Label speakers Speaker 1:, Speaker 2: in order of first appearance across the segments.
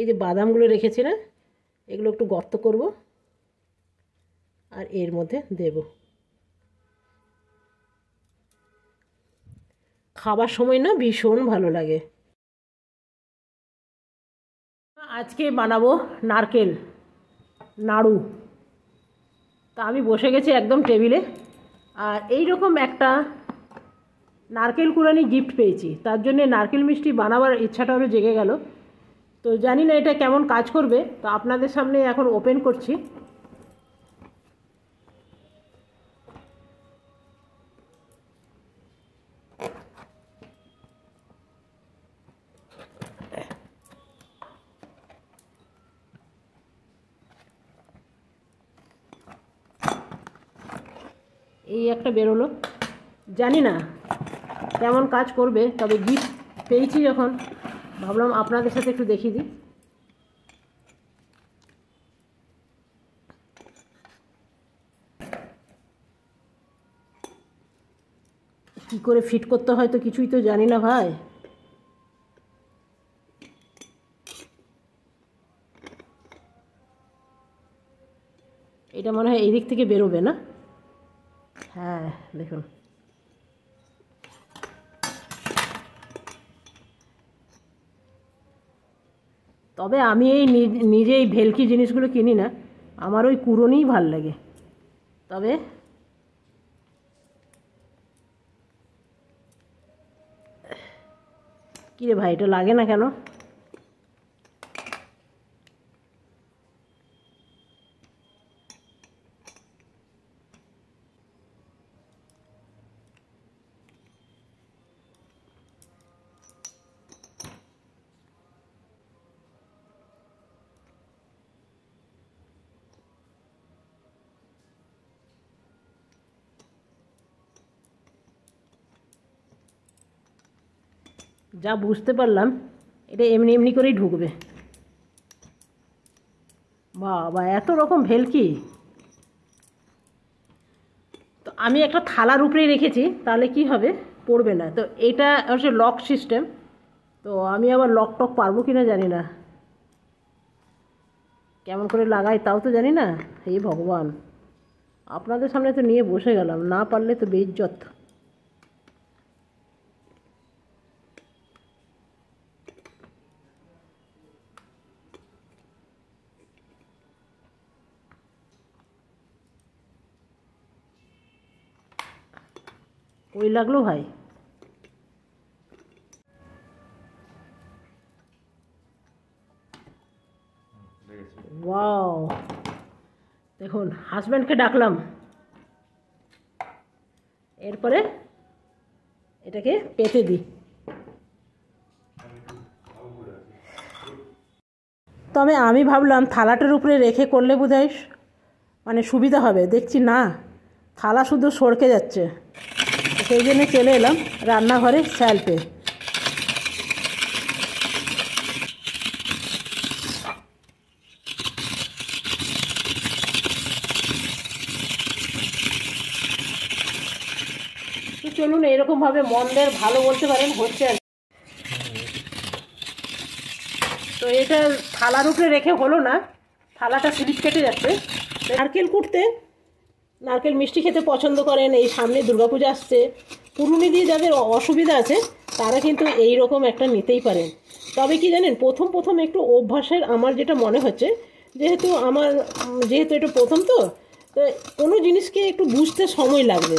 Speaker 1: এই যে বাদামগুলো রেখেছি না এগুলো একটু গর্ত করব আর এর মধ্যে দেব খাবার সময় না ভীষণ ভালো লাগে আজকে বানাবো নারকেল নাড়ু তা আমি বসে গেছি একদম টেবিলে আর এই রকম একটা নারকেল কুড়ানি গিফট পেয়েছি তার জন্যে নারকেল মিষ্টি বানাবার ইচ্ছাটা আরও জেগে গেল তো জানি না এটা কেমন কাজ করবে তো আপনাদের সামনে এখন ওপেন করছি এই একটা বেরোলো জানি না কেমন কাজ করবে তবে গিফট পেয়েছি যখন ভাবলাম আপনাদের সাথে একটু দেখিয়ে দিই কি করে ফিট করতে হয় তো কিছুই তো জানি না ভাই এটা মনে হয় এই দিক থেকে বেরোবে না হ্যাঁ দেখুন তবে আমি এই নিজে এই ভেলকি জিনিসগুলো কিনি না আমার ওই কুরোনিই ভাল লাগে তবে কিরে ভাই এটা লাগে না কেন যা বুঝতে পারলাম এটা এমনি এমনি করেই ঢুকবে বাবা এত রকম ভেলকি তো আমি একটা থালার উপরেই রেখেছি তাহলে কি হবে পড়বে না তো এটা হচ্ছে লক সিস্টেম তো আমি আবার লক টক পারবো কি না জানি না কেমন করে লাগাই তাও তো জানি না হে ভগবান আপনাদের সামনে তো নিয়ে বসে গেলাম না পারলে তো বেজ্জত ওই লাগলো ভাই ওয়াও দেখুন হাজব্যান্ডকে ডাকলাম এরপরে এটাকে পেতে দিই তবে আমি ভাবলাম থালাটার উপরে রেখে করলে বোধ মানে সুবিধা হবে দেখছি না থালা শুধু সরকে যাচ্ছে সেই জন্য চলে এলাম রান্নাঘরে স্যালপে চলুন এরকমভাবে মন্দের ভালো বলতে পারেন হচ্ছে তো এটা থালার উপরে রেখে হলো না থালাটা স্লিপ কেটে যাচ্ছে নারকেল কুটতে নারকেল মিষ্টি খেতে পছন্দ করেন এই সামনে দুর্গাপূজা আসছে পুরুনি দিয়ে যাদের অসুবিধা আছে তারা কিন্তু এই রকম একটা নিতেই পারেন তবে কি জানেন প্রথম প্রথম একটু অভ্যাসের আমার যেটা মনে হচ্ছে যেহেতু আমার যেহেতু এটা প্রথম তো কোনো জিনিসকে একটু বুঝতে সময় লাগবে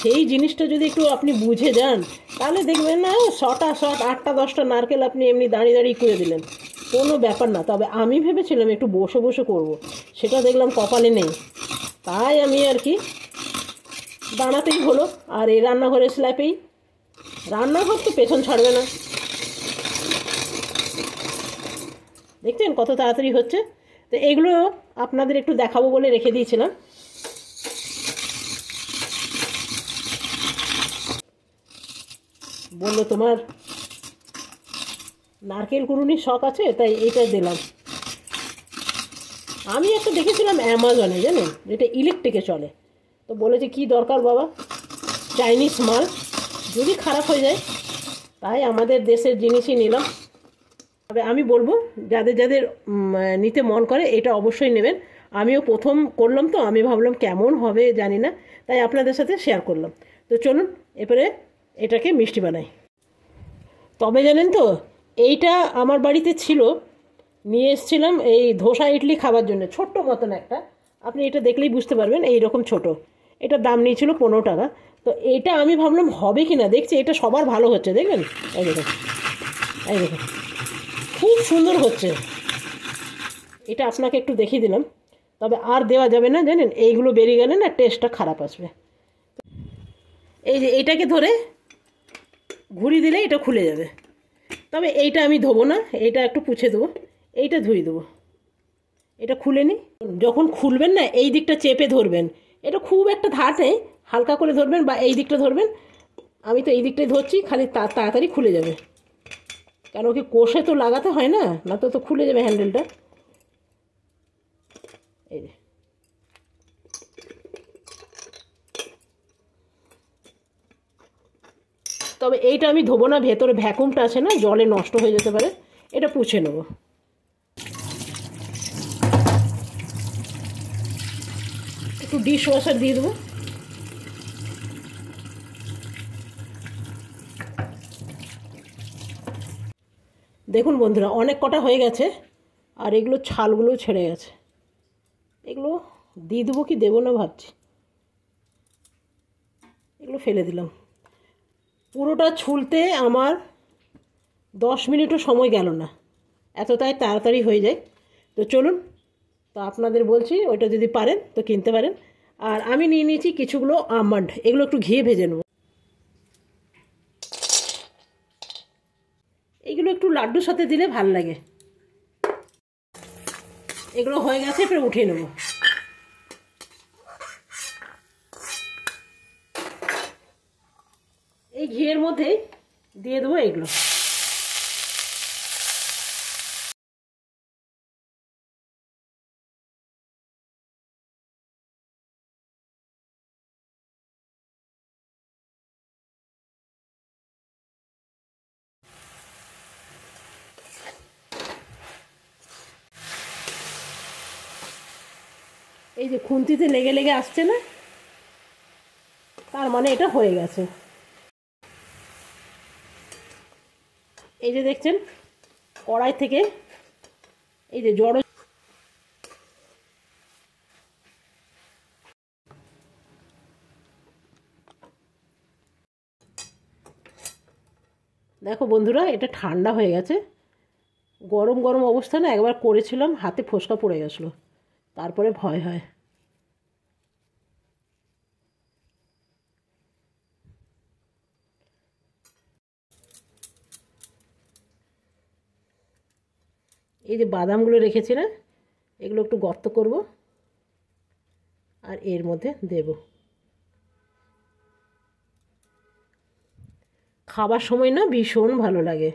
Speaker 1: সেই জিনিসটা যদি একটু আপনি বুঝে যান তাহলে দেখবেন না শটা শট আটটা দশটা নারকেল আপনি এমনি দাঁড়িয়ে দাঁড়িয়ে করে দিলেন কোনো ব্যাপার না তবে আমি ভেবেছিলাম একটু বসে বসে করব। সেটা দেখলাম কপালে নেই তাই আমি আর কি দাঁড়াতেই হলো আর এই রান্নাঘরের স্ল্যাপেই রান্নাঘর তো পেছন ছাড়বে না দেখছেন কত তাড়াতাড়ি হচ্ছে তো এগুলো আপনাদের একটু দেখাবো বলে রেখে দিয়েছিলাম বললো তোমার নারকেল কুরুনির শখ আছে তাই এটা দিলাম আমি একটা দেখেছিলাম অ্যামাজনে জানেন যেটা ইলেকট্রিকে চলে তো বলেছে কি দরকার বাবা চাইনিজ মাল যদি খারাপ হয়ে যায় তাই আমাদের দেশের জিনিসই নিলাম তবে আমি বলবো যাদের যাদের নিতে মন করে এটা অবশ্যই নেবেন আমিও প্রথম করলাম তো আমি ভাবলাম কেমন হবে জানি না তাই আপনাদের সাথে শেয়ার করলাম তো চলুন এবারে এটাকে মিষ্টি বানাই তবে জানেন তো এইটা আমার বাড়িতে ছিল নিয়ে এসেছিলাম এই ধোসা ইডলি খাবার জন্য ছোট্ট মতন একটা আপনি এটা দেখলেই বুঝতে পারবেন এই রকম ছোট এটা দাম নিয়েছিল পনেরো টাকা তো এটা আমি ভাবলাম হবে কি না দেখছি এটা সবার ভালো হচ্ছে দেখবেন এই দেখুন এই দেখুন খুব সুন্দর হচ্ছে এটা আপনাকে একটু দেখিয়ে দিলাম তবে আর দেওয়া যাবে না জানেন এইগুলো বেরিয়ে গেলে না টেস্টটা খারাপ আসবে এই যে এটাকে ধরে ঘুরিয়ে দিলে এটা খুলে যাবে তবে এইটা আমি ধোবো না এইটা একটু পুছে দেবো এইটা ধুয়ে দেবো এটা খুলে নিই যখন খুলবেন না এই দিকটা চেপে ধরবেন এটা খুব একটা ধার নেই হালকা করে ধরবেন বা এই দিকটা ধরবেন আমি তো এই দিকটাই ধরছি খালি তাড়াতাড়ি খুলে যাবে কেন কি কোষে তো লাগাতে হয় না না তো তো খুলে যাবে হ্যান্ডেলটা এই যে তবে এইটা আমি ধোবো না ভেতরে ভ্যাকুমটা আছে না জলে নষ্ট হয়ে যেতে পারে এটা পুছে নেবো ডিশ ওয়াশার দিয়ে দেবো দেখুন বন্ধুরা অনেক কটা হয়ে গেছে আর এগুলো ছালগুলো ছেড়ে গেছে এগুলো দিয়ে দেবো কি দেবো না ভাবছি এগুলো ফেলে দিলাম পুরোটা ছুলতে আমার দশ মিনিটও সময় গেল না এত তাই তাড়াতাড়ি হয়ে যায় তো চলুন তো আপনাদের বলছি ওইটা যদি পারেন তো কিনতে পারেন আর আমি নিয়ে নিয়েছি কিছুগুলো আমন্ড এগুলো একটু ঘিয়ে ভেজে নেব এগুলো একটু লাড্ডুর সাথে দিলে ভাল লাগে এগুলো হয়ে গেছে ফের উঠিয়ে নেব এই ঘিয়ের মধ্যে দিয়ে দেবো এগুলো এই যে খুন্তিতে লেগে লেগে আসছে না তার মানে এটা হয়ে গেছে এই যে দেখছেন কড়াই থেকে এই যে জড়ো দেখো বন্ধুরা এটা ঠান্ডা হয়ে গেছে গরম গরম অবস্থা না একবার করেছিলাম হাতে ফোসকা পড়ে গেছিলো তারপরে ভয় হয় এই যে বাদামগুলো রেখেছি না এগুলো একটু গর্ত করব আর এর মধ্যে দেব খাবার সময় না ভীষণ ভালো লাগে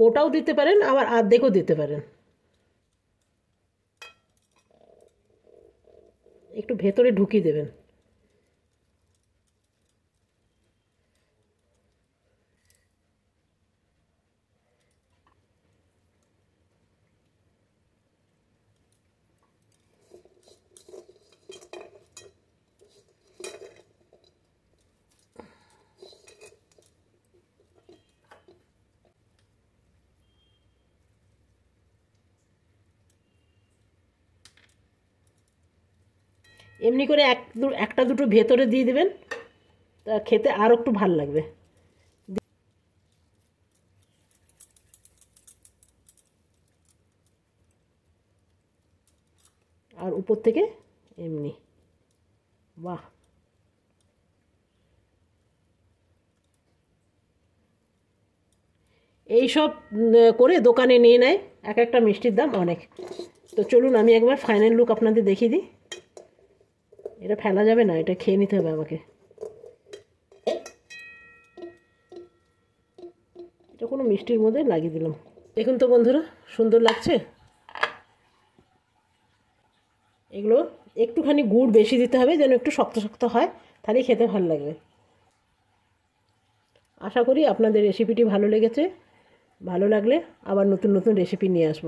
Speaker 1: গোটাও দিতে পারেন আবার আর্ধেকও দিতে পারেন ভেতরে ঢুকিয়ে দেবেন এমনি করে এক দু একটা দুটো ভেতরে দিয়ে দেবেন তা খেতে আরও একটু ভাল লাগবে আর উপর থেকে এমনি বাহ সব করে দোকানে নিয়ে নেয় এক একটা মিষ্টির দাম অনেক তো চলুন আমি একবার ফাইনাল লুক আপনাদের দেখিয়ে দিই এটা ফেলা যাবে না এটা খেয়ে নিতে হবে আমাকে এটা কোনো মিষ্টির মধ্যে লাগিয়ে দিলাম দেখুন তো বন্ধুরা সুন্দর লাগছে এগুলো একটুখানি গুড় বেশি দিতে হবে যেন একটু শক্ত শক্ত হয় তাহলেই খেতে ভালো লাগবে আশা করি আপনাদের রেসিপিটি ভালো লেগেছে ভালো লাগলে আবার নতুন নতুন রেসিপি নিয়ে আসবো